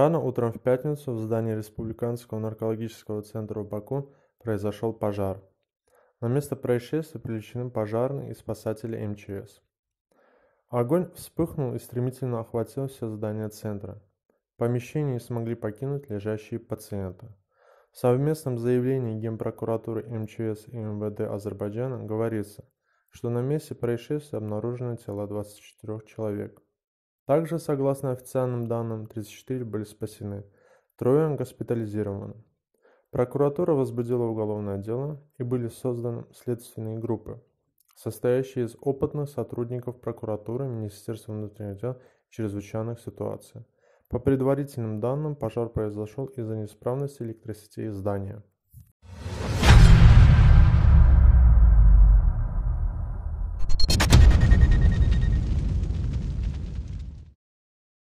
Рано утром в пятницу в здании Республиканского наркологического центра в Баку произошел пожар. На место происшествия привлечены пожарные и спасатели МЧС. Огонь вспыхнул и стремительно охватил все здание центра. Помещение не смогли покинуть лежащие пациенты. В совместном заявлении Генпрокуратуры МЧС и МВД Азербайджана говорится, что на месте происшествия обнаружены тела 24 человек – также, согласно официальным данным, 34 были спасены, трое госпитализированы. Прокуратура возбудила уголовное дело и были созданы следственные группы, состоящие из опытных сотрудников прокуратуры, Министерства внутренних дел и чрезвычайных ситуаций. По предварительным данным, пожар произошел из-за неисправности электросетей здания.